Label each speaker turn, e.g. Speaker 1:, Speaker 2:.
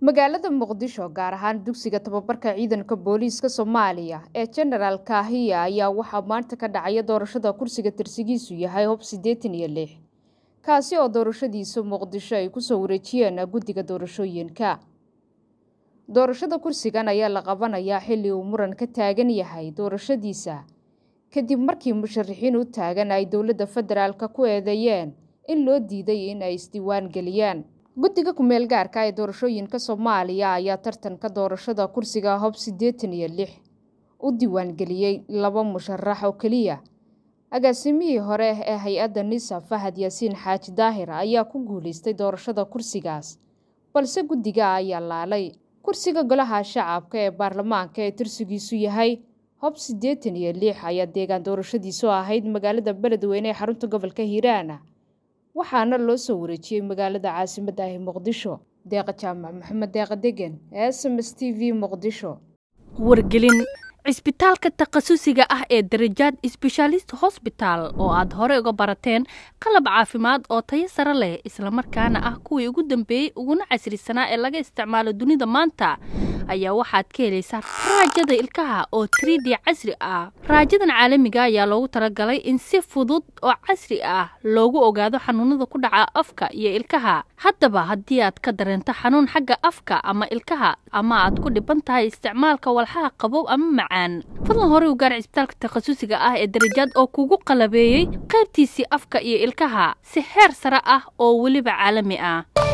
Speaker 1: magaalada muqdisho gaar ahaan dugsiga tababarka ciidanka booliiska soomaaliya ee jenaraal kaahiya ayaa waxaa maanta ka dhacaya doorashada kursiga tirsigiisu yahay hob siddeetan iyo lix kaasi oo doorashadiisa muqdisho ay kusoo wareejiyeen guddiga doorashooyinka doorashada kursigan ayaa la qabanayaa xilli uu muran ka taagan yahay doorashadiisa kadib markii musharixiin u taagan ay dowladda federaalka ku eedeeyeen in loo diiday in ay isdiiwaan geliyaan guddiga kumeel gaarka ee doorashooyinka soomaaliya ayaa tartanka doorashada kursiga hob sideetan iyo lix u diiwaangeliyey laba musharax oo keliya agaasimihii hore ee hay-adda nisa fahad yaasiin xaaji daahir ayaa ku guulaystay doorashada kursigaas balse guddiga ayaa laalay kursiga golaha shacabka ee baarlamaanka ee tirsigiisu yahay hob sideetan iyo lix ayaa deegaan doorashadiisu ahayd magaalada beledweyne ee xarunta gobolka hiiraana waxaana loo soo wareejiyey magaalada caasimadda ah muqdisho deeqa jaamac maxamed deeqa degen ee s m s t v muqdisho wargelin cisbitaalka
Speaker 2: takhasusiga ah ee darajaad sbeshaalist hosbitaal oo aad horey uga barateen qalab caafimaad oo tayo sare leh islamarkaana ah kuwii ugu dambeeyey uguna casrisanaa ee laga isticmaalo dunida maanta ayaa waxaad ka helaysaa raajada ilkaha oo trid casri ah raajadan caalamiga ah ayaa loogu talagalay in si fudud oo casri ah loogu ogaado xanuunada ku dhaca afka iyo ilkaha haddaba haddii aad ka dareento xanuun xagga afka ama ilkaha ama aad ku dhiban tahay isticmaalka walxaha qabow ama macaan fadlan horey u gaar cisbitaalka takhasusiga ah ee darajaad oo kugu qalabeeyey qaybtiisii afka iyo ilkaha si heer sare ah oo weliba caalami ah